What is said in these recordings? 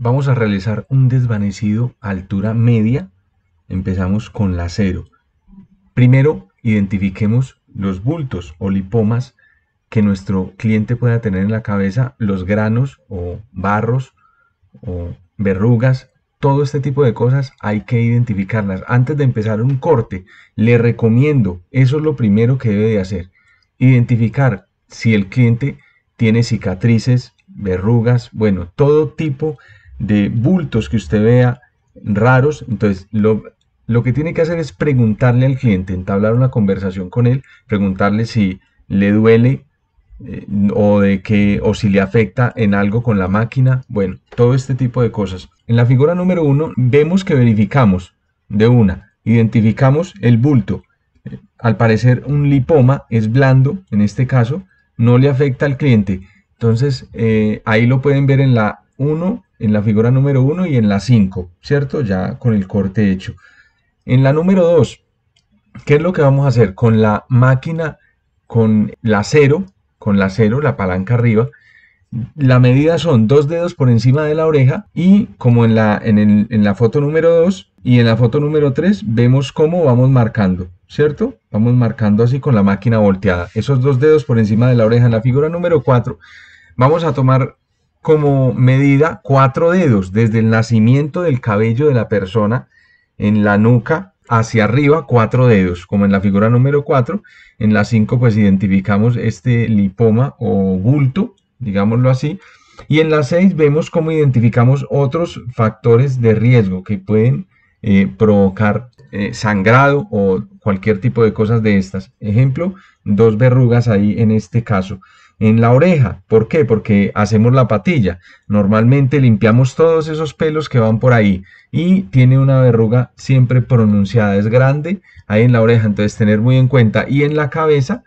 Vamos a realizar un desvanecido a altura media. Empezamos con la cero. Primero, identifiquemos los bultos o lipomas que nuestro cliente pueda tener en la cabeza, los granos o barros o verrugas, todo este tipo de cosas hay que identificarlas. Antes de empezar un corte, le recomiendo, eso es lo primero que debe de hacer, identificar si el cliente tiene cicatrices, verrugas, bueno, todo tipo de bultos que usted vea raros. Entonces, lo, lo que tiene que hacer es preguntarle al cliente, entablar una conversación con él, preguntarle si le duele eh, o de qué o si le afecta en algo con la máquina, bueno, todo este tipo de cosas. En la figura número uno vemos que verificamos de una, identificamos el bulto. Eh, al parecer un lipoma es blando, en este caso, no le afecta al cliente. Entonces eh, ahí lo pueden ver en la 1, en la figura número 1 y en la 5, ¿cierto? Ya con el corte hecho. En la número 2, ¿qué es lo que vamos a hacer? Con la máquina, con la 0, con la cero, la palanca arriba, la medida son dos dedos por encima de la oreja y como en la, en, en la foto número 2 y en la foto número 3 vemos cómo vamos marcando, ¿cierto? Vamos marcando así con la máquina volteada. Esos dos dedos por encima de la oreja en la figura número 4. Vamos a tomar como medida cuatro dedos desde el nacimiento del cabello de la persona en la nuca hacia arriba cuatro dedos, como en la figura número 4. En la 5 pues identificamos este lipoma o bulto, digámoslo así. Y en la 6 vemos cómo identificamos otros factores de riesgo que pueden eh, provocar eh, sangrado o cualquier tipo de cosas de estas. Ejemplo, dos verrugas ahí en este caso en la oreja. ¿Por qué? Porque hacemos la patilla. Normalmente limpiamos todos esos pelos que van por ahí y tiene una verruga siempre pronunciada, es grande ahí en la oreja, entonces tener muy en cuenta. Y en la cabeza,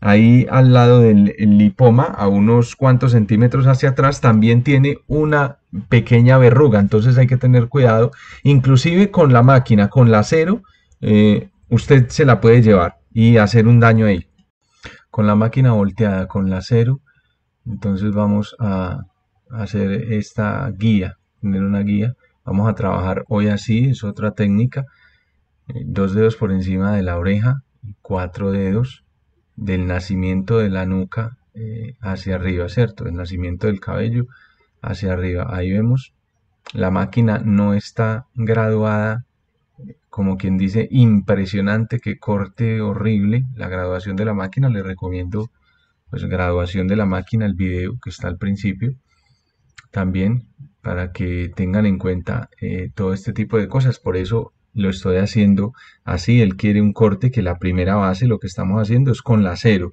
ahí al lado del lipoma, a unos cuantos centímetros hacia atrás, también tiene una pequeña verruga, entonces hay que tener cuidado, inclusive con la máquina, con la acero, eh, usted se la puede llevar y hacer un daño ahí con la máquina volteada, con la cero, entonces vamos a hacer esta guía, tener una guía. Vamos a trabajar hoy así, es otra técnica. Eh, dos dedos por encima de la oreja, cuatro dedos del nacimiento de la nuca eh, hacia arriba, ¿cierto? El nacimiento del cabello hacia arriba. Ahí vemos, la máquina no está graduada como quien dice, impresionante, que corte horrible, la graduación de la máquina, le recomiendo pues graduación de la máquina, el vídeo que está al principio, también para que tengan en cuenta eh, todo este tipo de cosas, por eso lo estoy haciendo así, él quiere un corte que la primera base lo que estamos haciendo es con la cero,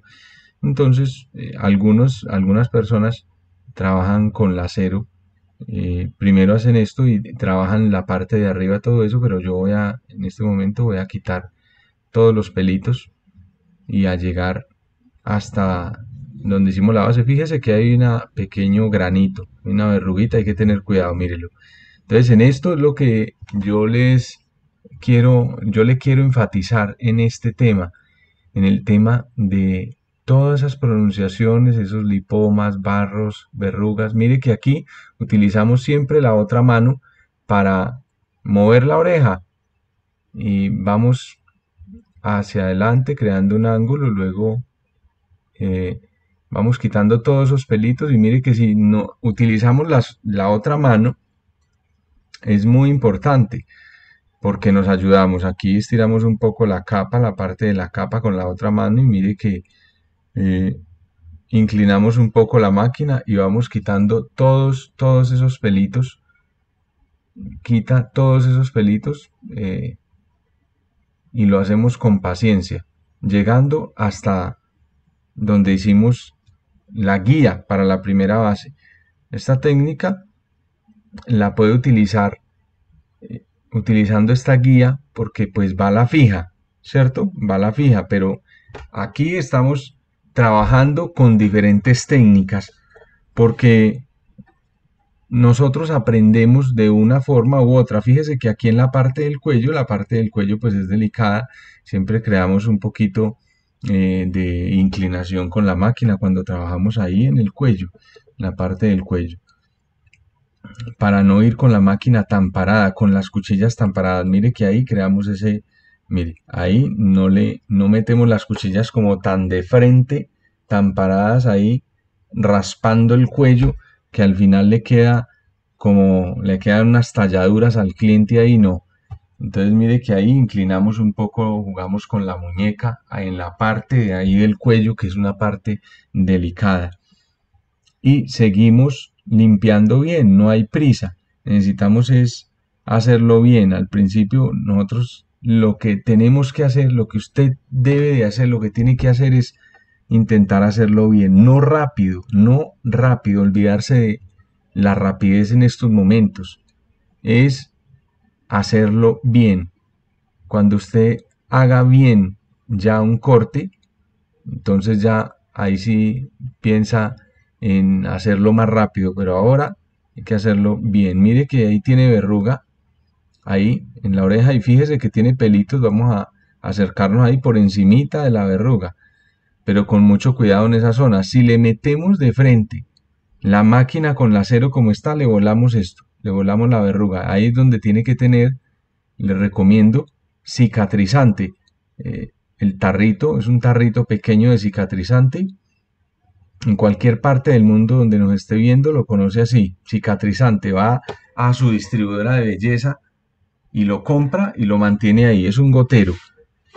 entonces eh, algunos, algunas personas trabajan con la cero eh, primero hacen esto y trabajan la parte de arriba, todo eso, pero yo voy a, en este momento voy a quitar todos los pelitos y a llegar hasta donde hicimos la base. Fíjese que hay un pequeño granito, una verruguita, hay que tener cuidado, mírelo. Entonces en esto es lo que yo les quiero, yo le quiero enfatizar en este tema, en el tema de todas esas pronunciaciones, esos lipomas, barros, verrugas. Mire que aquí utilizamos siempre la otra mano para mover la oreja y vamos hacia adelante creando un ángulo, luego eh, vamos quitando todos esos pelitos y mire que si no utilizamos la otra mano es muy importante porque nos ayudamos. Aquí estiramos un poco la capa, la parte de la capa con la otra mano y mire que eh, inclinamos un poco la máquina y vamos quitando todos, todos esos pelitos. Quita todos esos pelitos eh, y lo hacemos con paciencia, llegando hasta donde hicimos la guía para la primera base. Esta técnica la puede utilizar eh, utilizando esta guía porque pues va a la fija, ¿cierto? Va a la fija, pero aquí estamos trabajando con diferentes técnicas, porque nosotros aprendemos de una forma u otra. Fíjese que aquí en la parte del cuello, la parte del cuello pues es delicada, siempre creamos un poquito eh, de inclinación con la máquina cuando trabajamos ahí en el cuello, la parte del cuello. Para no ir con la máquina tan parada, con las cuchillas tan paradas, mire que ahí creamos ese, Mire, ahí no le no metemos las cuchillas como tan de frente, tan paradas ahí, raspando el cuello, que al final le queda como le quedan unas talladuras al cliente ahí no. Entonces mire que ahí inclinamos un poco, jugamos con la muñeca en la parte de ahí del cuello, que es una parte delicada. Y seguimos limpiando bien, no hay prisa. Necesitamos es hacerlo bien. Al principio nosotros lo que tenemos que hacer, lo que usted debe de hacer, lo que tiene que hacer es intentar hacerlo bien, no rápido, no rápido, olvidarse de la rapidez en estos momentos, es hacerlo bien. Cuando usted haga bien ya un corte, entonces ya ahí sí piensa en hacerlo más rápido, pero ahora hay que hacerlo bien. Mire que ahí tiene verruga, ahí en la oreja y fíjese que tiene pelitos, vamos a acercarnos ahí por encimita de la verruga, pero con mucho cuidado en esa zona. Si le metemos de frente la máquina con la acero como está, le volamos esto, le volamos la verruga. Ahí es donde tiene que tener, le recomiendo, cicatrizante. Eh, el tarrito, es un tarrito pequeño de cicatrizante. En cualquier parte del mundo donde nos esté viendo lo conoce así, cicatrizante. Va a su distribuidora de belleza y lo compra y lo mantiene ahí. Es un gotero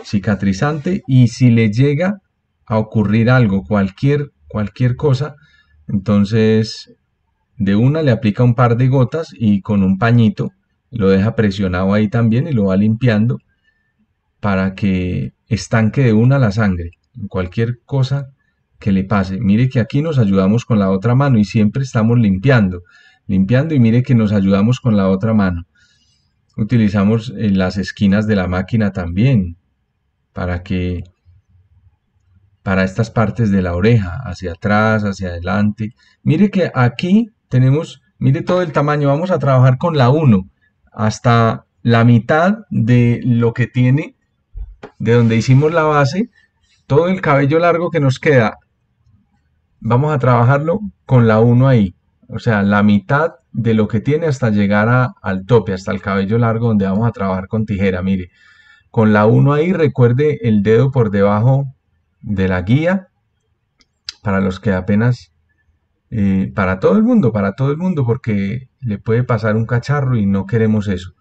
cicatrizante y si le llega a ocurrir algo, cualquier, cualquier cosa, entonces de una le aplica un par de gotas y con un pañito lo deja presionado ahí también y lo va limpiando para que estanque de una la sangre. cualquier cosa que le pase. Mire que aquí nos ayudamos con la otra mano y siempre estamos limpiando, limpiando y mire que nos ayudamos con la otra mano utilizamos en eh, las esquinas de la máquina también para que para estas partes de la oreja, hacia atrás, hacia adelante. Mire que aquí tenemos, mire todo el tamaño, vamos a trabajar con la 1 hasta la mitad de lo que tiene, de donde hicimos la base, todo el cabello largo que nos queda, vamos a trabajarlo con la 1 ahí o sea, la mitad de lo que tiene hasta llegar al tope, hasta el cabello largo donde vamos a trabajar con tijera. Mire, con la 1 ahí recuerde el dedo por debajo de la guía, para los que apenas, eh, para todo el mundo, para todo el mundo, porque le puede pasar un cacharro y no queremos eso.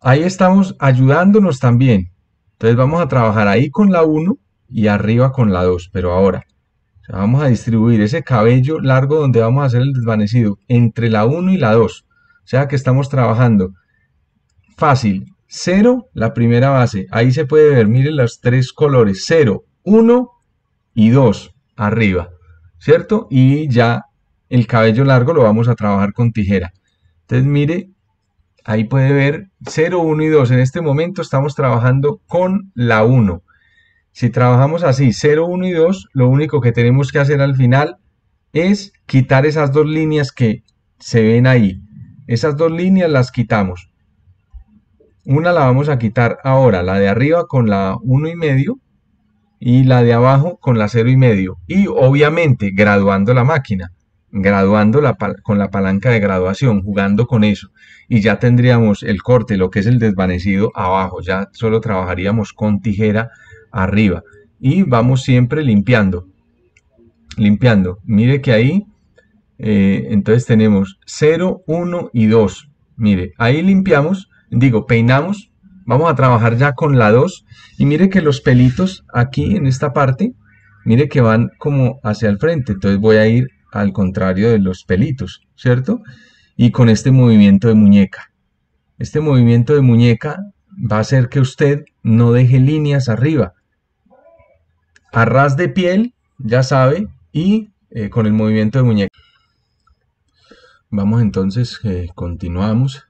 Ahí estamos ayudándonos también. Entonces vamos a trabajar ahí con la 1 y arriba con la 2, pero ahora vamos a distribuir ese cabello largo donde vamos a hacer el desvanecido entre la 1 y la 2. O sea que estamos trabajando fácil. 0, la primera base. Ahí se puede ver, miren los tres colores. 0, 1 y 2 arriba. ¿Cierto? Y ya el cabello largo lo vamos a trabajar con tijera. Entonces mire, ahí puede ver 0, 1 y 2. En este momento estamos trabajando con la 1. Si trabajamos así, 0, 1 y 2, lo único que tenemos que hacer al final es quitar esas dos líneas que se ven ahí. Esas dos líneas las quitamos. Una la vamos a quitar ahora, la de arriba con la 1 y medio y la de abajo con la 0 y medio. Y obviamente graduando la máquina, graduando con la palanca de graduación, jugando con eso. Y ya tendríamos el corte, lo que es el desvanecido abajo. Ya solo trabajaríamos con tijera arriba. Y vamos siempre limpiando, limpiando. Mire que ahí, eh, entonces tenemos 0, 1 y 2. Mire, ahí limpiamos, digo, peinamos. Vamos a trabajar ya con la 2. Y mire que los pelitos aquí en esta parte, mire que van como hacia el frente. Entonces voy a ir al contrario de los pelitos, ¿cierto? Y con este movimiento de muñeca. Este movimiento de muñeca va a ser que usted no deje líneas arriba. A ras de piel, ya sabe, y eh, con el movimiento de muñeca. Vamos entonces, eh, continuamos.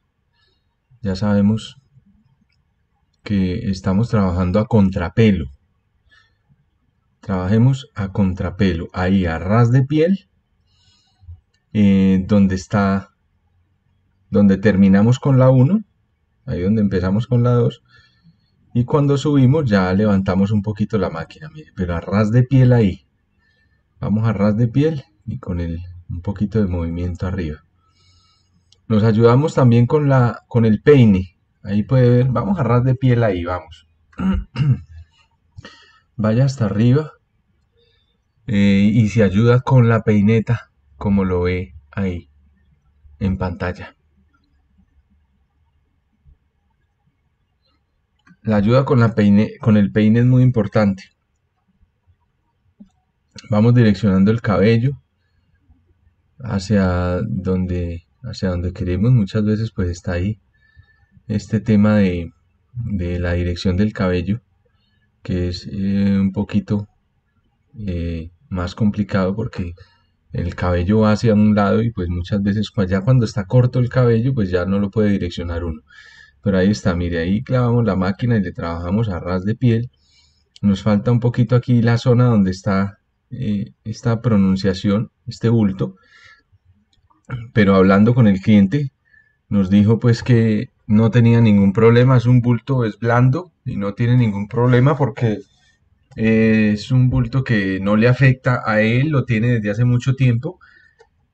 Ya sabemos que estamos trabajando a contrapelo. Trabajemos a contrapelo, ahí a ras de piel, eh, donde está, donde terminamos con la 1, ahí donde empezamos con la 2. Y cuando subimos ya levantamos un poquito la máquina, pero a ras de piel ahí. Vamos a ras de piel y con el, un poquito de movimiento arriba. Nos ayudamos también con, la, con el peine. Ahí puede ver, vamos a ras de piel ahí, vamos. Vaya hasta arriba eh, y se ayuda con la peineta como lo ve ahí en pantalla. La ayuda con, la con el peine es muy importante. Vamos direccionando el cabello hacia donde, donde queremos. Muchas veces pues está ahí este tema de, la dirección del cabello, que es eh, un poquito eh, más complicado porque el cabello va hacia un lado y pues muchas veces ya cuando está corto el cabello pues ya no lo puede direccionar uno. Pero ahí está, mire, ahí clavamos la máquina y le trabajamos a ras de piel. Nos falta un poquito aquí la zona donde está eh, esta pronunciación, este bulto. Pero hablando con el cliente, nos dijo pues que no tenía ningún problema, es un bulto, es blando y no tiene ningún problema porque es un bulto que no le afecta a él, lo tiene desde hace mucho tiempo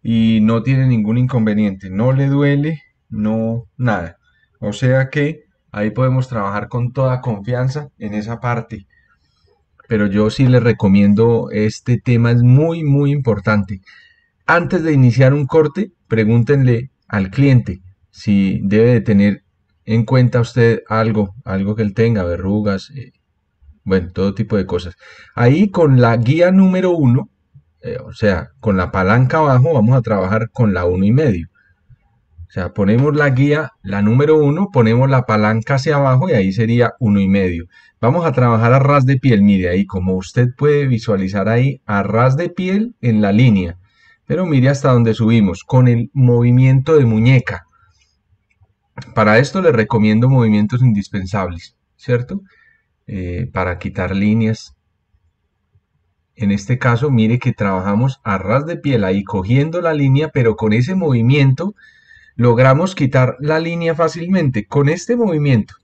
y no tiene ningún inconveniente, no le duele, no nada. O sea que ahí podemos trabajar con toda confianza en esa parte. Pero yo sí les recomiendo este tema, es muy, muy importante. Antes de iniciar un corte, pregúntenle al cliente si debe de tener en cuenta usted algo, algo que él tenga, verrugas, eh, bueno, todo tipo de cosas. Ahí con la guía número uno, eh, o sea, con la palanca abajo, vamos a trabajar con la uno y medio sea, ponemos la guía, la número 1, ponemos la palanca hacia abajo y ahí sería uno y medio. Vamos a trabajar a ras de piel, mire ahí, como usted puede visualizar ahí, a ras de piel en la línea. Pero mire hasta donde subimos, con el movimiento de muñeca. Para esto le recomiendo movimientos indispensables, ¿cierto? Eh, para quitar líneas. En este caso, mire que trabajamos a ras de piel ahí, cogiendo la línea, pero con ese movimiento logramos quitar la línea fácilmente con este movimiento.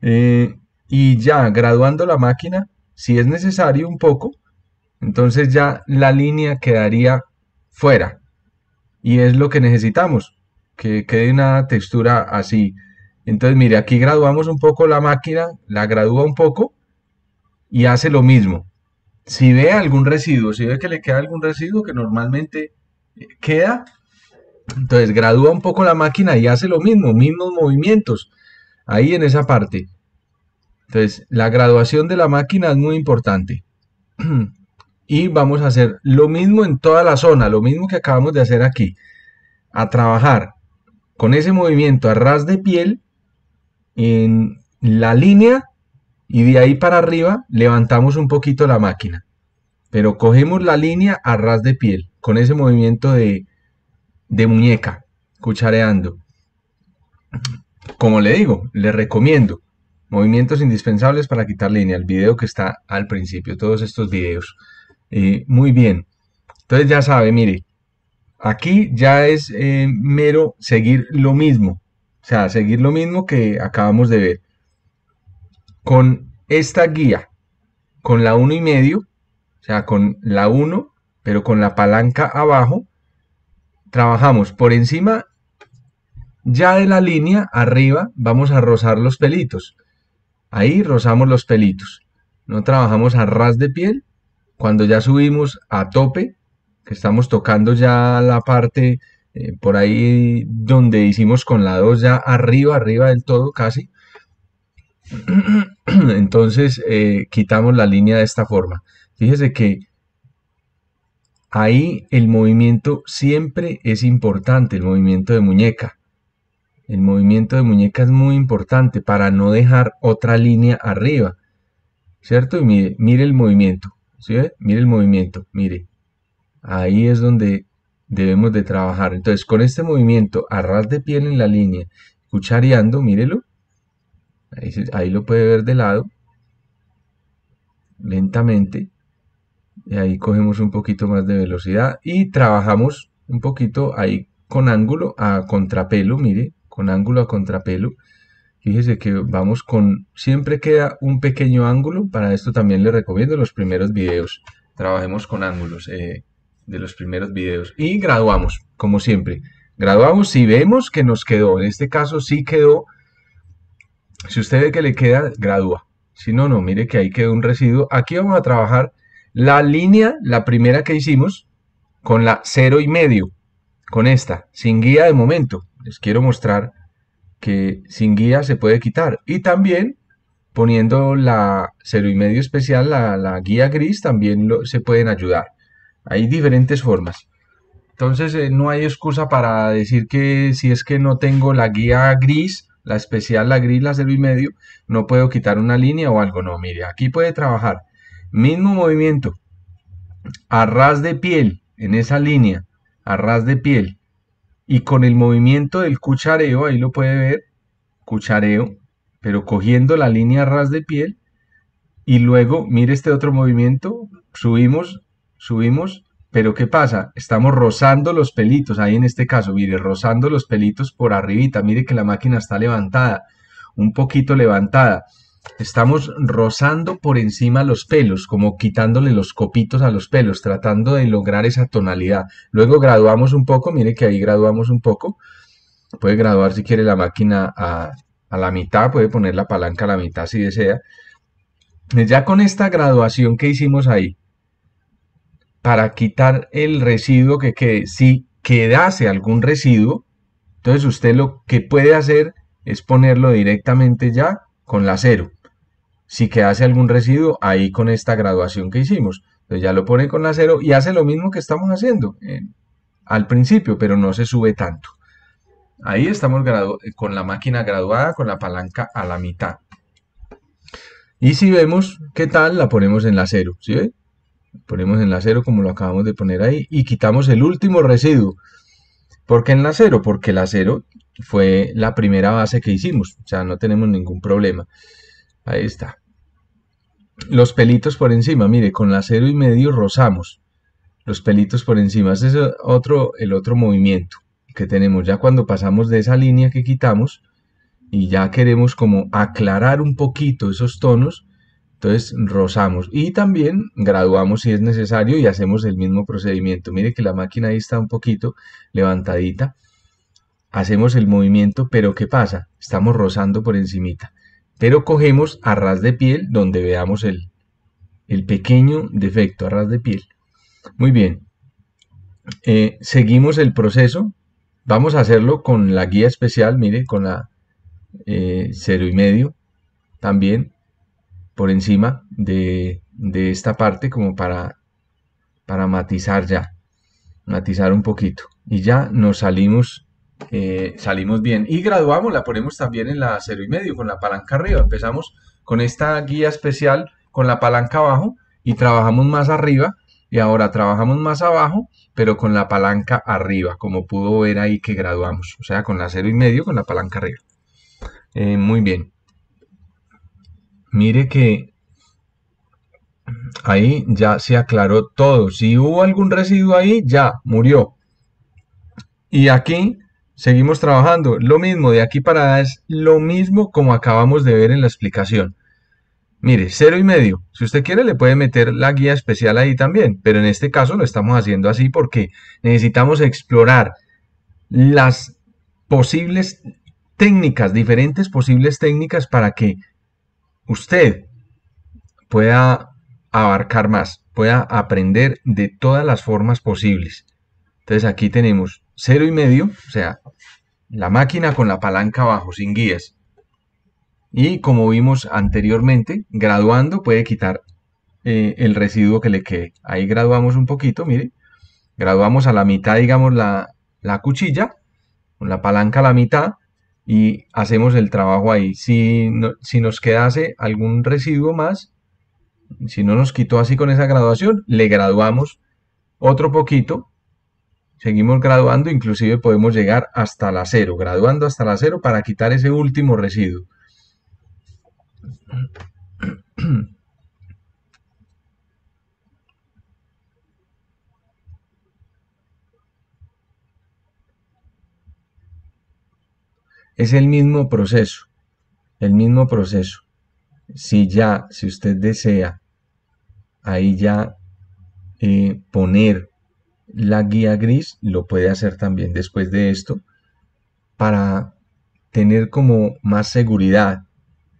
Eh, y ya graduando la máquina, si es necesario un poco, entonces ya la línea quedaría fuera. Y es lo que necesitamos, que quede una textura así. Entonces, mire, aquí graduamos un poco la máquina, la gradúa un poco y hace lo mismo. Si ve algún residuo, si ve que le queda algún residuo que normalmente queda, entonces gradúa un poco la máquina y hace lo mismo, mismos movimientos, ahí en esa parte. Entonces la graduación de la máquina es muy importante. y vamos a hacer lo mismo en toda la zona, lo mismo que acabamos de hacer aquí. A trabajar con ese movimiento a ras de piel en la línea y de ahí para arriba levantamos un poquito la máquina. Pero cogemos la línea a ras de piel con ese movimiento de de muñeca, cuchareando. Como le digo, le recomiendo movimientos indispensables para quitar línea, el video que está al principio, todos estos videos. muy bien, entonces ya sabe, mire, aquí ya es eh, mero seguir lo mismo, o sea, seguir lo mismo que acabamos de ver. Con esta guía, con la 1 y medio, o sea, con la 1, pero con la palanca abajo, trabajamos por encima ya de la línea arriba vamos a rozar los pelitos. Ahí rozamos los pelitos. No trabajamos a ras de piel. Cuando ya subimos a tope, que estamos tocando ya la parte eh, por ahí donde hicimos con la 2 ya arriba, arriba del todo casi. Entonces eh, quitamos la línea de esta forma. Fíjese que Ahí el movimiento siempre es importante, el movimiento de muñeca. El movimiento de muñeca es muy importante para no dejar otra línea arriba. ¿Cierto? Y mire, mire el movimiento. ¿Sí ve? Mire el movimiento, mire. Ahí es donde debemos de trabajar. Entonces, con este movimiento a ras de piel en la línea, cuchareando, mírelo. Ahí, ahí lo puede ver de lado. Lentamente y ahí cogemos un poquito más de velocidad y trabajamos un poquito ahí con ángulo a contrapelo, mire, con ángulo a contrapelo. Fíjese que vamos con, siempre queda un pequeño ángulo, para esto también le recomiendo los primeros videos. Trabajemos con ángulos eh, de los primeros videos y graduamos, como siempre. Graduamos si vemos que nos quedó, en este caso sí quedó, si usted ve que le queda, gradúa. Si no, no, mire que ahí quedó un residuo. Aquí vamos a trabajar la línea, la primera que hicimos, con la cero y medio, con esta, sin guía de momento. Les quiero mostrar que sin guía se puede quitar. Y también poniendo la cero y medio especial, la, guía gris, también se pueden ayudar. Hay diferentes formas. Entonces eh, no hay excusa para decir que si es que no tengo la guía gris, la especial, la gris, la cero y medio, no puedo quitar una línea o algo. No, mire, aquí puede trabajar Mismo movimiento. A ras de piel, en esa línea, a ras de piel. Y con el movimiento del cuchareo, ahí lo puede ver, cuchareo, pero cogiendo la línea a ras de piel. Y luego, mire este otro movimiento, subimos, subimos, pero ¿qué pasa? Estamos rozando los pelitos, ahí en este caso, mire, rozando los pelitos por arribita, mire que la máquina está levantada, un poquito levantada estamos rozando por encima los pelos, como quitándole los copitos a los pelos, tratando de lograr esa tonalidad. Luego graduamos un poco, mire que ahí graduamos un poco. Puede graduar si quiere la máquina a, la mitad, puede poner la palanca a la mitad si desea. Ya con esta graduación que hicimos ahí, para quitar el residuo que quede, si quedase algún residuo, entonces usted lo que puede hacer es ponerlo directamente ya con la cero si hace algún residuo ahí con esta graduación que hicimos. Entonces ya lo pone con la cero y hace lo mismo que estamos haciendo eh, al principio, pero no se sube tanto. Ahí estamos eh, con la máquina graduada, con la palanca a la mitad. Y si vemos qué tal, la ponemos en la cero, ¿sí Ponemos en la cero como lo acabamos de poner ahí y quitamos el último residuo. ¿Por qué en la cero, Porque la acero fue la primera base que hicimos, o sea, no tenemos ningún problema. Ahí está. Los pelitos por encima, mire, con la cero y medio rozamos. Los pelitos por encima, ese es otro, el otro movimiento que tenemos. Ya cuando pasamos de esa línea que quitamos y ya queremos como aclarar un poquito esos tonos, entonces rozamos y también graduamos si es necesario y hacemos el mismo procedimiento. Mire que la máquina ahí está un poquito levantadita. Hacemos el movimiento, pero ¿qué pasa? Estamos rozando por encimita pero cogemos a ras de piel donde veamos el, el pequeño defecto a ras de piel. Muy bien, eh, seguimos el proceso, vamos a hacerlo con la guía especial, mire, con la eh, cero y medio, también por encima de, esta parte como para, para matizar ya, matizar un poquito. Y ya nos salimos eh, salimos bien. Y graduamos, la ponemos también en la 0 y medio, con la palanca arriba. Empezamos con esta guía especial, con la palanca abajo, y trabajamos más arriba. Y ahora trabajamos más abajo, pero con la palanca arriba, como pudo ver ahí que graduamos. O sea, con la cero y medio, con la palanca arriba. Eh, muy bien. Mire que ahí ya se aclaró todo. Si hubo algún residuo ahí, ya murió. Y aquí Seguimos trabajando. Lo mismo de aquí para allá es lo mismo como acabamos de ver en la explicación. Mire, cero y medio. Si usted quiere le puede meter la guía especial ahí también, pero en este caso lo estamos haciendo así porque necesitamos explorar las posibles técnicas, diferentes posibles técnicas para que usted pueda abarcar más, pueda aprender de todas las formas posibles. Entonces aquí tenemos cero y medio, o sea, la máquina con la palanca abajo, sin guías. Y como vimos anteriormente, graduando puede quitar eh, el residuo que le quede. Ahí graduamos un poquito, mire. Graduamos a la mitad, digamos, la, la cuchilla, con la palanca a la mitad, y hacemos el trabajo ahí. Si, si nos quedase algún residuo más, si no nos quitó así con esa graduación, le graduamos otro poquito seguimos graduando, inclusive podemos llegar hasta la cero, graduando hasta la cero para quitar ese último residuo. Es el mismo proceso, el mismo proceso. Si ya, si usted desea, ahí ya eh, poner la guía gris lo puede hacer también después de esto para tener como más seguridad,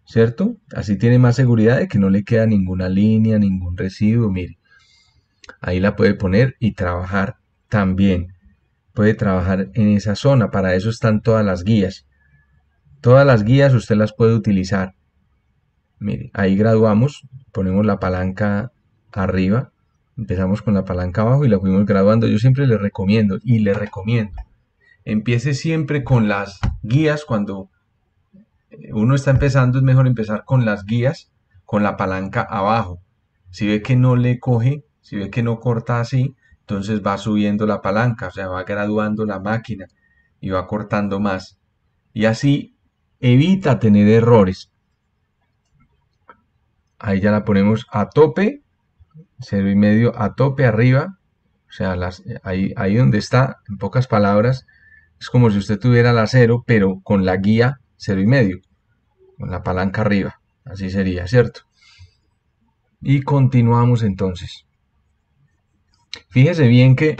¿cierto? Así tiene más seguridad de que no le queda ninguna línea, ningún residuo, mire. Ahí la puede poner y trabajar también. Puede trabajar en esa zona, para eso están todas las guías. Todas las guías usted las puede utilizar. Mire, ahí graduamos, ponemos la palanca arriba Empezamos con la palanca abajo y la fuimos graduando. Yo siempre le recomiendo y le recomiendo. Empiece siempre con las guías. Cuando eh, uno está empezando es mejor empezar con las guías, con la palanca abajo. Si ve que no le coge, si ve que no corta así, entonces va subiendo la palanca, o sea, va graduando la máquina y va cortando más. Y así evita tener errores. Ahí ya la ponemos a tope cero y medio a tope arriba, o sea, ahí, ahí donde está, en pocas palabras, es como si usted tuviera la cero, pero con la guía cero y medio, con la palanca arriba, así sería, ¿cierto? Y continuamos entonces. Fíjese bien que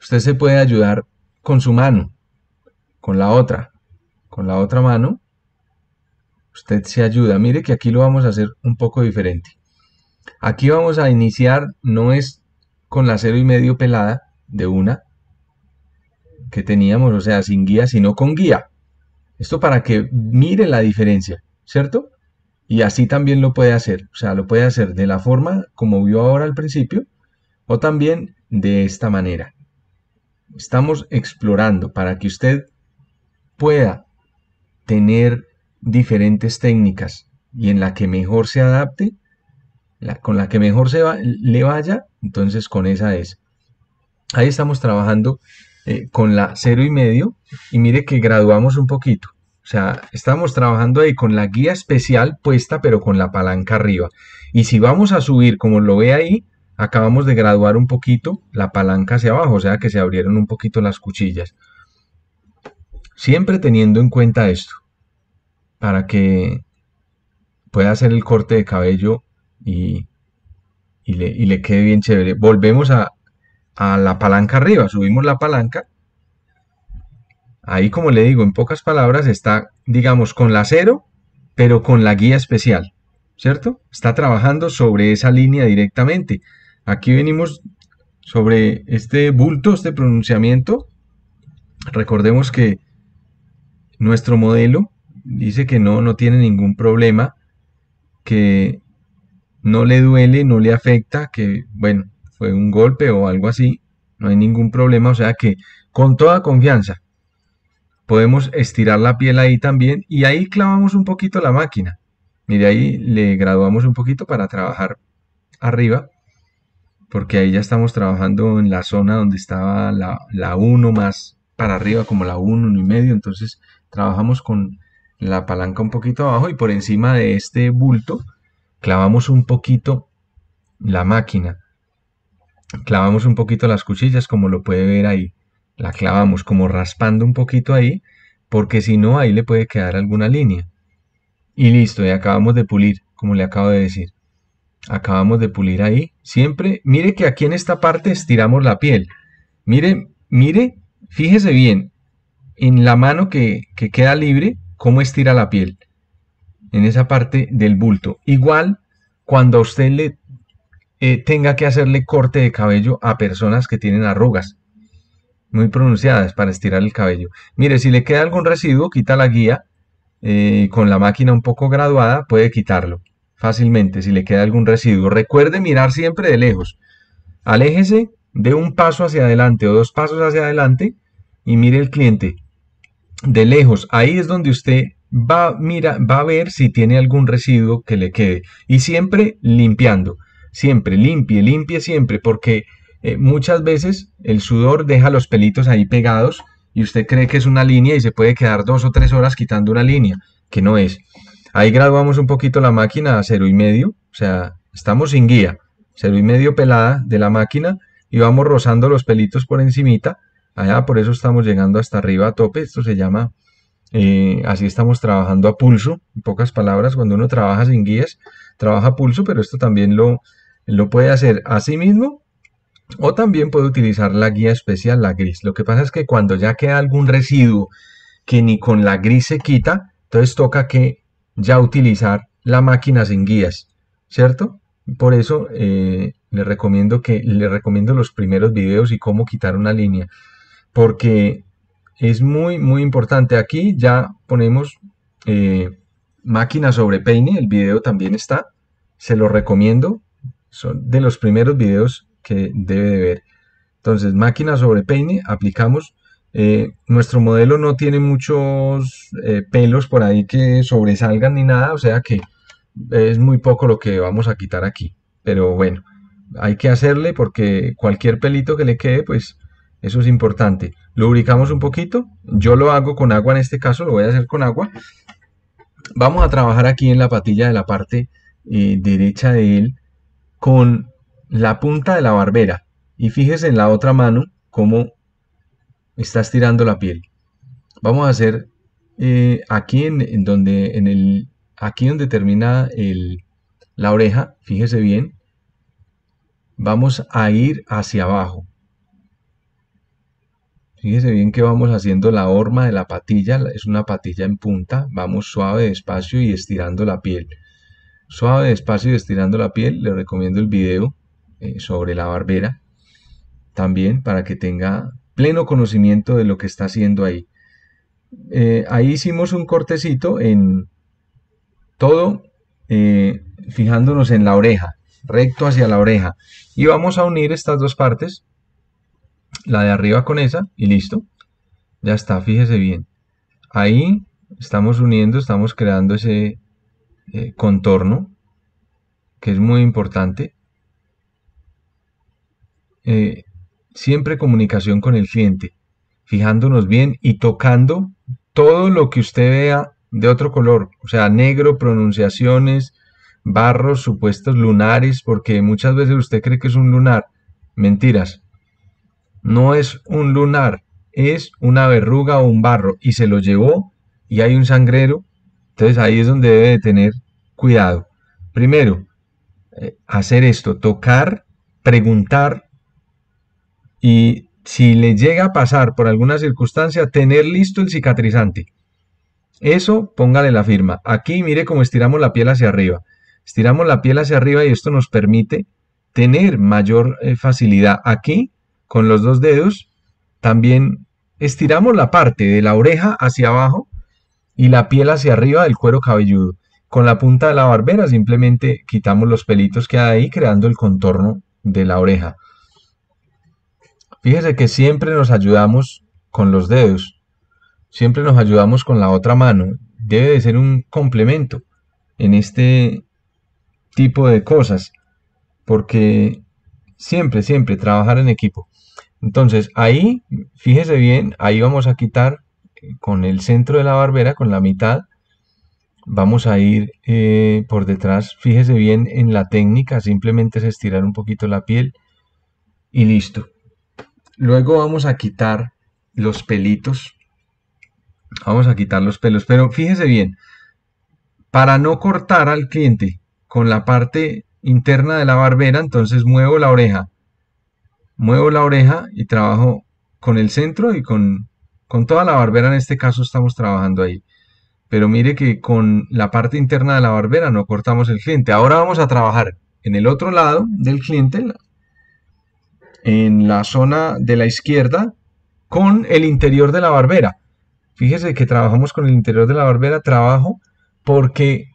usted se puede ayudar con su mano, con la otra, con la otra mano, usted se ayuda. Mire que aquí lo vamos a hacer un poco diferente. Aquí vamos a iniciar, no es con la cero y medio pelada de una que teníamos, o sea, sin guía, sino con guía. Esto para que mire la diferencia, ¿cierto? Y así también lo puede hacer, o sea, lo puede hacer de la forma como vio ahora al principio o también de esta manera. Estamos explorando para que usted pueda tener diferentes técnicas y en la que mejor se adapte con la que mejor se va, le vaya, entonces con esa es. Ahí estamos trabajando eh, con la 0.5 y medio y mire que graduamos un poquito. O sea, estamos trabajando ahí con la guía especial puesta, pero con la palanca arriba. Y si vamos a subir, como lo ve ahí, acabamos de graduar un poquito la palanca hacia abajo, o sea que se abrieron un poquito las cuchillas. Siempre teniendo en cuenta esto, para que pueda hacer el corte de cabello y, le, quede bien chévere. Volvemos a, la palanca arriba, subimos la palanca. Ahí, como le digo, en pocas palabras, está, digamos, con la cero, pero con la guía especial, ¿cierto? Está trabajando sobre esa línea directamente. Aquí venimos sobre este bulto, este pronunciamiento. Recordemos que nuestro modelo dice que no, no tiene ningún problema, que no le duele, no le afecta, que bueno, fue un golpe o algo así, no hay ningún problema, o sea que con toda confianza podemos estirar la piel ahí también y ahí clavamos un poquito la máquina. Mire, ahí le graduamos un poquito para trabajar arriba, porque ahí ya estamos trabajando en la zona donde estaba la 1 más para arriba, como la 1, 1 y medio, entonces trabajamos con la palanca un poquito abajo y por encima de este bulto clavamos un poquito la máquina, clavamos un poquito las cuchillas, como lo puede ver ahí. La clavamos como raspando un poquito ahí, porque si no, ahí le puede quedar alguna línea. Y listo, y acabamos de pulir, como le acabo de decir. Acabamos de pulir ahí. Siempre, mire que aquí en esta parte estiramos la piel. Mire, mire, fíjese bien, en la mano que, que queda libre, cómo estira la piel en esa parte del bulto. Igual cuando usted le eh, tenga que hacerle corte de cabello a personas que tienen arrugas muy pronunciadas para estirar el cabello. Mire, si le queda algún residuo, quita la guía. Eh, con la máquina un poco graduada puede quitarlo fácilmente si le queda algún residuo. Recuerde mirar siempre de lejos. Aléjese de un paso hacia adelante o dos pasos hacia adelante y mire el cliente de lejos. Ahí es donde usted va, mira, va a ver si tiene algún residuo que le quede. Y siempre limpiando, siempre limpie, limpie siempre, porque eh, muchas veces el sudor deja los pelitos ahí pegados y usted cree que es una línea y se puede quedar dos o tres horas quitando una línea, que no es. Ahí graduamos un poquito la máquina a cero y medio, o sea, estamos sin guía, cero y medio pelada de la máquina y vamos rozando los pelitos por encimita. Allá, por eso estamos llegando hasta arriba a tope. Esto se llama eh, así estamos trabajando a pulso, en pocas palabras, cuando uno trabaja sin guías, trabaja a pulso, pero esto también lo, lo puede hacer a sí mismo o también puede utilizar la guía especial, la gris. Lo que pasa es que cuando ya queda algún residuo que ni con la gris se quita, entonces toca que ya utilizar la máquina sin guías, ¿cierto? Por eso eh, les recomiendo que le recomiendo los primeros videos y cómo quitar una línea, porque es muy, muy importante. Aquí ya ponemos eh, máquina sobre peine, el video también está. Se lo recomiendo. Son de los primeros videos que debe de ver. Entonces, máquina sobre peine, aplicamos. Eh, nuestro modelo no tiene muchos eh, pelos por ahí que sobresalgan ni nada, o sea que es muy poco lo que vamos a quitar aquí. Pero bueno, hay que hacerle porque cualquier pelito que le quede, pues eso es importante lubricamos un poquito, yo lo hago con agua en este caso, lo voy a hacer con agua. Vamos a trabajar aquí en la patilla de la parte eh, derecha de él con la punta de la barbera y fíjese en la otra mano cómo está estirando la piel. Vamos a hacer eh, aquí en, donde en el aquí donde termina el, la oreja, fíjese bien, vamos a ir hacia abajo Fíjese bien que vamos haciendo la horma de la patilla, es una patilla en punta, vamos suave, despacio y estirando la piel. Suave, despacio y estirando la piel, le recomiendo el video eh, sobre la barbera, también para que tenga pleno conocimiento de lo que está haciendo ahí. Eh, ahí hicimos un cortecito en todo, eh, fijándonos en la oreja, recto hacia la oreja. Y vamos a unir estas dos partes la de arriba con esa y listo. Ya está, fíjese bien. Ahí estamos uniendo, estamos creando ese eh, contorno que es muy importante. Eh, siempre comunicación con el cliente, fijándonos bien y tocando todo lo que usted vea de otro color, o sea, negro, pronunciaciones, barros, supuestos lunares, porque muchas veces usted cree que es un lunar, mentiras, no es un lunar, es una verruga o un barro y se lo llevó y hay un sangrero. Entonces ahí es donde debe de tener cuidado. Primero, eh, hacer esto, tocar, preguntar y si le llega a pasar por alguna circunstancia, tener listo el cicatrizante. Eso, póngale la firma. Aquí mire cómo estiramos la piel hacia arriba. Estiramos la piel hacia arriba y esto nos permite tener mayor eh, facilidad. Aquí con los dos dedos, también estiramos la parte de la oreja hacia abajo y la piel hacia arriba del cuero cabelludo. Con la punta de la barbera simplemente quitamos los pelitos que hay ahí creando el contorno de la oreja. Fíjese que siempre nos ayudamos con los dedos, siempre nos ayudamos con la otra mano. Debe de ser un complemento en este tipo de cosas, porque siempre, siempre trabajar en equipo. Entonces ahí, fíjese bien, ahí vamos a quitar eh, con el centro de la barbera, con la mitad, vamos a ir eh, por detrás. Fíjese bien en la técnica, simplemente es estirar un poquito la piel y listo. Luego vamos a quitar los pelitos. Vamos a quitar los pelos, pero fíjese bien, para no cortar al cliente con la parte interna de la barbera, entonces muevo la oreja, muevo la oreja y trabajo con el centro y con, toda la barbera en este caso estamos trabajando ahí. Pero mire que con la parte interna de la barbera no cortamos el cliente. Ahora vamos a trabajar en el otro lado del cliente, en la zona de la izquierda, con el interior de la barbera. Fíjese que trabajamos con el interior de la barbera, trabajo porque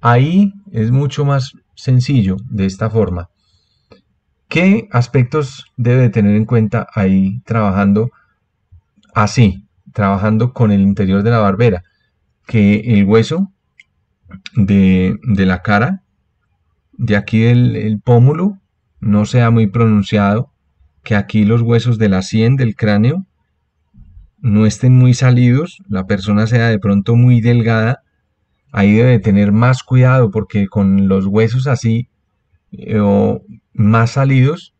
ahí es mucho más sencillo de esta forma. ¿Qué aspectos debe tener en cuenta ahí trabajando así, trabajando con el interior de la barbera? Que el hueso de, la cara, de aquí el, pómulo, no sea muy pronunciado, que aquí los huesos de la sien, del cráneo, no estén muy salidos, la persona sea de pronto muy delgada, ahí debe tener más cuidado porque con los huesos así eh, o más salidos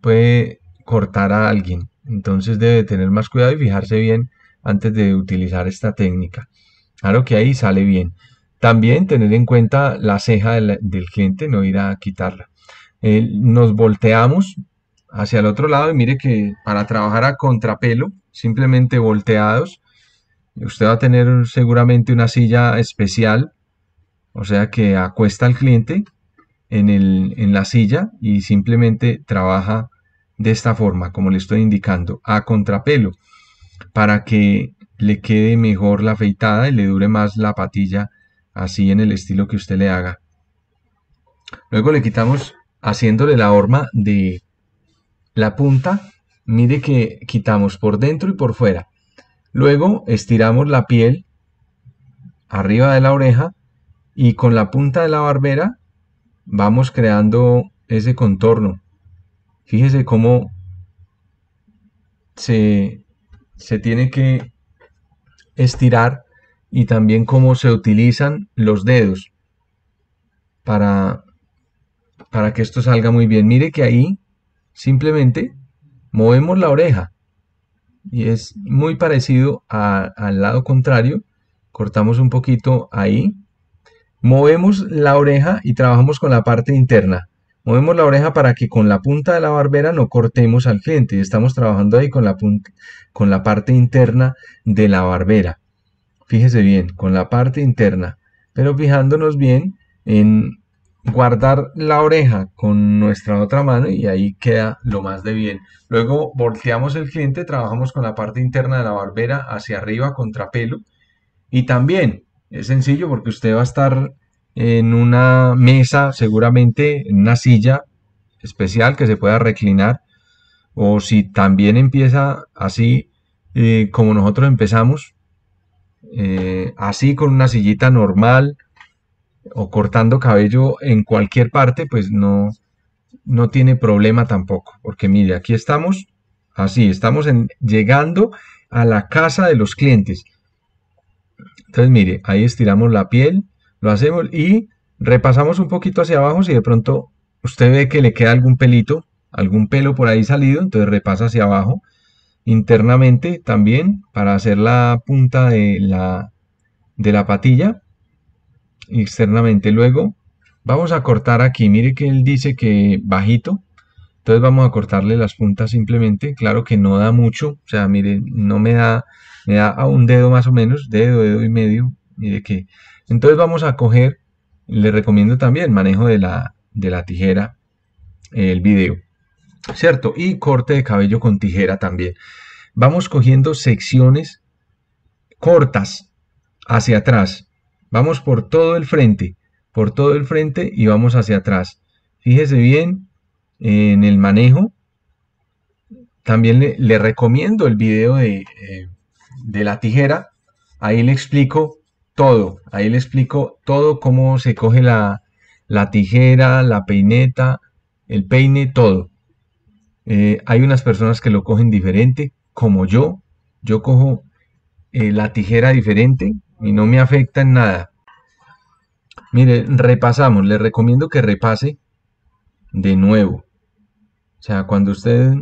puede cortar a alguien. Entonces debe tener más cuidado y fijarse bien antes de utilizar esta técnica. Claro que ahí sale bien. También tener en cuenta la ceja del, cliente, no ir a quitarla. nos volteamos hacia el otro lado y mire que para trabajar a contrapelo, simplemente volteados, usted va a tener seguramente una silla especial, o sea que acuesta al cliente en, la silla y simplemente trabaja de esta forma, como le estoy indicando, a contrapelo, para que le quede mejor la afeitada y le dure más la patilla así en el estilo que usted le haga. Luego le quitamos haciéndole la horma de la punta. Mire que quitamos por dentro y por fuera. Luego estiramos la piel arriba de la oreja y con la punta de la barbera vamos creando ese contorno. Fíjese cómo se, tiene que estirar y también cómo se utilizan los dedos para, para que esto salga muy bien. Mire que ahí simplemente movemos la oreja y es muy parecido al lado contrario. Cortamos un poquito ahí Movemos la oreja y trabajamos con la parte interna. Movemos la oreja para que con la punta de la barbera no cortemos al cliente. Estamos trabajando ahí con la, con la parte interna de la barbera. Fíjese bien, con la parte interna. Pero fijándonos bien en guardar la oreja con nuestra otra mano y ahí queda lo más de bien. Luego volteamos el cliente, trabajamos con la parte interna de la barbera hacia arriba, contrapelo. Y también es sencillo porque usted va a estar en una mesa, seguramente en una silla especial que se pueda reclinar. O si también empieza así, eh, como nosotros empezamos, eh, así con una sillita normal o cortando cabello en cualquier parte, pues no, no tiene problema tampoco. Porque mire, aquí estamos así, estamos llegando a la casa de los clientes. Entonces, mire, ahí estiramos la piel, lo hacemos y repasamos un poquito hacia abajo si de pronto usted ve que le queda algún pelito, algún pelo por ahí salido, entonces repasa hacia abajo internamente también para hacer la punta de la, de la patilla externamente. Luego vamos a cortar aquí, mire que él dice que bajito, entonces vamos a cortarle las puntas simplemente. Claro que no da mucho. O sea, mire, no me da, me da a un dedo más o menos, dedo, dedo y medio. Mire que. Entonces vamos a coger, le recomiendo también manejo de la, de la tijera, el video. ¿Cierto? Y corte de cabello con tijera también. Vamos cogiendo secciones cortas hacia atrás. Vamos por todo el frente, por todo el frente y vamos hacia atrás. Fíjese bien en el manejo. También le, recomiendo el video eh, de, la tijera. Ahí le explico todo. Ahí le explico todo cómo se coge la, la tijera, la peineta, el peine, todo. Eh, hay unas personas que lo cogen diferente, como yo. Yo cojo eh, la tijera diferente y no me afecta en nada. Mire, repasamos. Le recomiendo que repase de nuevo. O sea, cuando usted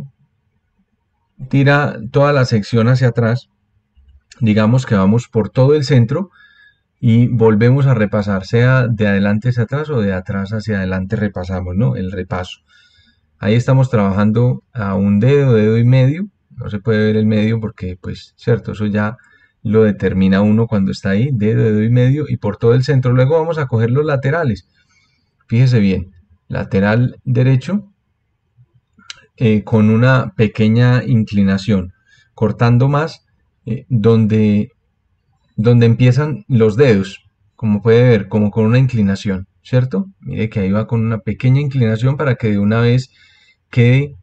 tira toda la sección hacia atrás, digamos que vamos por todo el centro y volvemos a repasar, sea de adelante hacia atrás o de atrás hacia adelante repasamos, ¿no? El repaso. Ahí estamos trabajando a un dedo, dedo y medio. No se puede ver el medio porque, pues, cierto, eso ya lo determina uno cuando está ahí, dedo, dedo y medio, y por todo el centro. Luego vamos a coger los laterales. Fíjese bien, lateral derecho, eh, con una pequeña inclinación, cortando más eh, donde, donde empiezan los dedos, como puede ver, como con una inclinación, ¿cierto? Mire que ahí va con una pequeña inclinación para que de una vez quede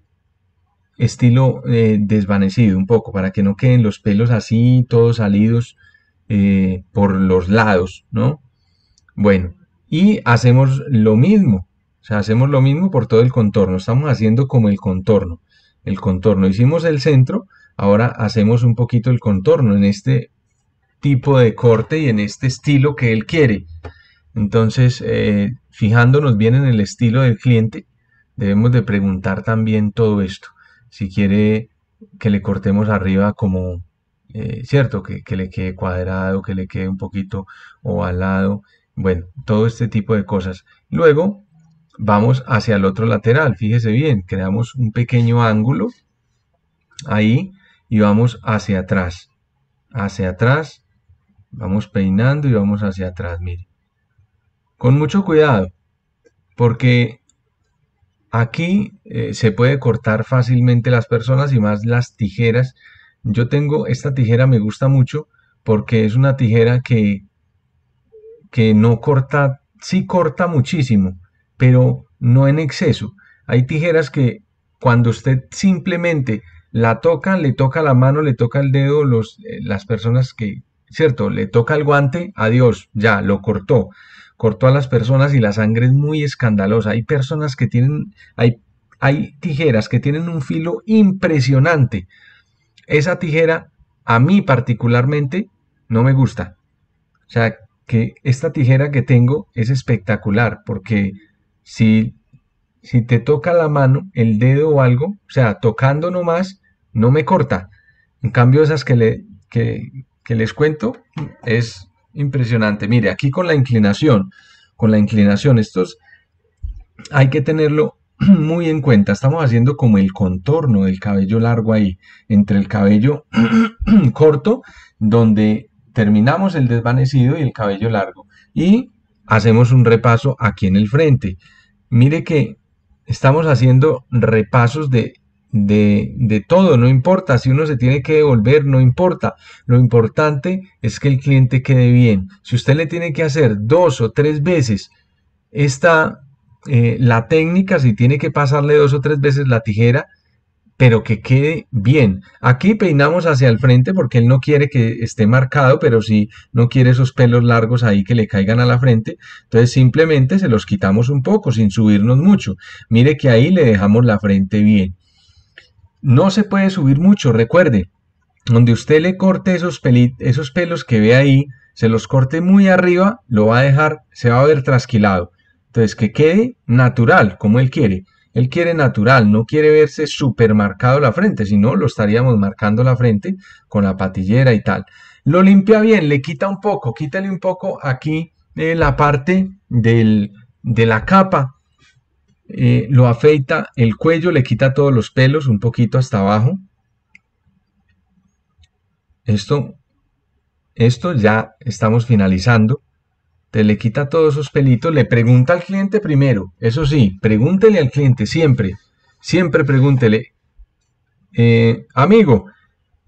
estilo eh, desvanecido un poco, para que no queden los pelos así, todos salidos por los lados, ¿no? Bueno, y hacemos lo mismo o sea, hacemos lo mismo por todo el contorno. Estamos haciendo como el contorno. El contorno. Hicimos el centro, ahora hacemos un poquito el contorno en este tipo de corte y en este estilo que él quiere. Entonces, eh, fijándonos bien en el estilo del cliente, debemos de preguntar también todo esto. Si quiere que le cortemos arriba como, eh, ¿cierto? Que, que le quede cuadrado, que le quede un poquito ovalado. Bueno, todo este tipo de cosas. Luego, vamos hacia el otro lateral. Fíjese bien, creamos un pequeño ángulo ahí y vamos hacia atrás. Hacia atrás, vamos peinando y vamos hacia atrás, mire. Con mucho cuidado, porque aquí eh, se puede cortar fácilmente las personas y más las tijeras. Yo tengo esta tijera, me gusta mucho, porque es una tijera que, que no corta, sí corta muchísimo, pero no en exceso. Hay tijeras que cuando usted simplemente la toca, le toca la mano, le toca el dedo, los, eh, las personas que, ¿cierto? Le toca el guante, adiós, ya, lo cortó. Cortó a las personas y la sangre es muy escandalosa. Hay personas que tienen, hay, hay tijeras que tienen un filo impresionante. Esa tijera, a mí particularmente, no me gusta. O sea, que esta tijera que tengo es espectacular porque si, si te toca la mano, el dedo o algo, o sea, tocando nomás, no me corta. En cambio, esas que, le, que, que les cuento es impresionante. Mire, aquí con la inclinación, con la inclinación, estos hay que tenerlo muy en cuenta. Estamos haciendo como el contorno del cabello largo ahí, entre el cabello corto, donde terminamos el desvanecido y el cabello largo. Y hacemos un repaso aquí en el frente mire que estamos haciendo repasos de, de, de, todo, no importa, si uno se tiene que devolver, no importa. Lo importante es que el cliente quede bien. Si usted le tiene que hacer dos o tres veces esta, eh, la técnica, si tiene que pasarle dos o tres veces la tijera, pero que quede bien. Aquí peinamos hacia el frente porque él no quiere que esté marcado, pero sí no quiere esos pelos largos ahí que le caigan a la frente. Entonces simplemente se los quitamos un poco sin subirnos mucho. Mire que ahí le dejamos la frente bien. No se puede subir mucho, recuerde. Donde usted le corte esos, esos pelos que ve ahí, se los corte muy arriba, lo va a dejar, se va a ver trasquilado. Entonces que quede natural, como él quiere. Él quiere natural, no quiere verse marcado la frente, sino lo estaríamos marcando la frente con la patillera y tal. Lo limpia bien, le quita un poco, quítale un poco aquí eh, la parte del, de la capa. Eh, lo afeita el cuello, le quita todos los pelos, un poquito hasta abajo. Esto, esto ya estamos finalizando te le quita todos esos pelitos, le pregunta al cliente primero. Eso sí, pregúntele al cliente siempre. Siempre pregúntele, eh, amigo,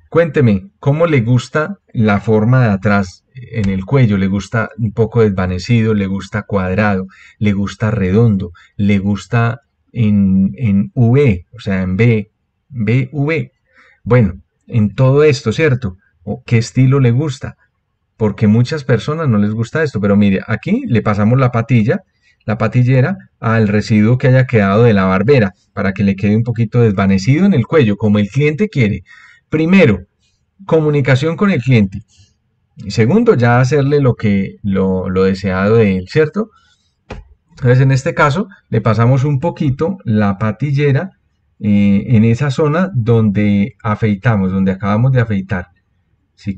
cuénteme, ¿cómo le gusta la forma de atrás en el cuello? ¿Le gusta un poco desvanecido? ¿Le gusta cuadrado? ¿Le gusta redondo? ¿Le gusta en, en V? O sea, en B, V, Bueno, en todo esto, ¿cierto? ¿O ¿Qué estilo le gusta? porque muchas personas no les gusta esto, pero mire, aquí le pasamos la patilla, la patillera, al residuo que haya quedado de la barbera, para que le quede un poquito desvanecido en el cuello, como el cliente quiere. Primero, comunicación con el cliente. Y segundo, ya hacerle lo que lo, deseado de él, ¿cierto? Entonces, en este caso, le pasamos un poquito la patillera eh, en esa zona donde afeitamos, donde acabamos de afeitar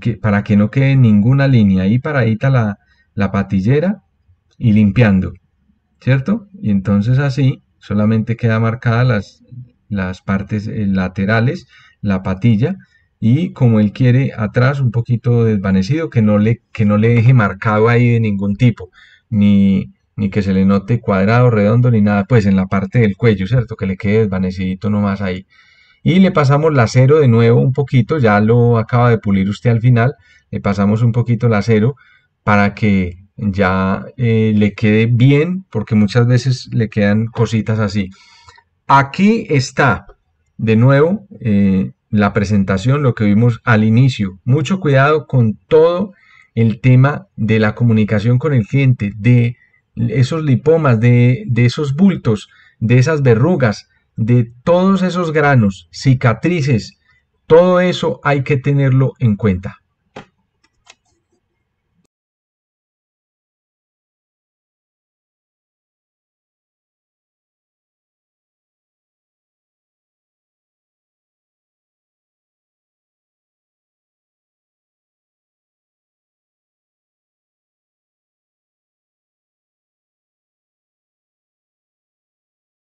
que para que no quede ninguna línea, ahí paradita la, la patillera y limpiando, ¿cierto? Y entonces así solamente queda marcada las, las partes eh, laterales, la patilla, y como él quiere atrás un poquito desvanecido, que no le, que no le deje marcado ahí de ningún tipo, ni, ni que se le note cuadrado, redondo, ni nada, pues en la parte del cuello, ¿cierto? Que le quede desvanecidito nomás ahí y le pasamos la acero de nuevo un poquito, ya lo acaba de pulir usted al final, le pasamos un poquito la acero para que ya eh, le quede bien, porque muchas veces le quedan cositas así. Aquí está, de nuevo, eh, la presentación, lo que vimos al inicio. Mucho cuidado con todo el tema de la comunicación con el cliente, de esos lipomas, de, de esos bultos, de esas verrugas, de todos esos granos, cicatrices, todo eso hay que tenerlo en cuenta.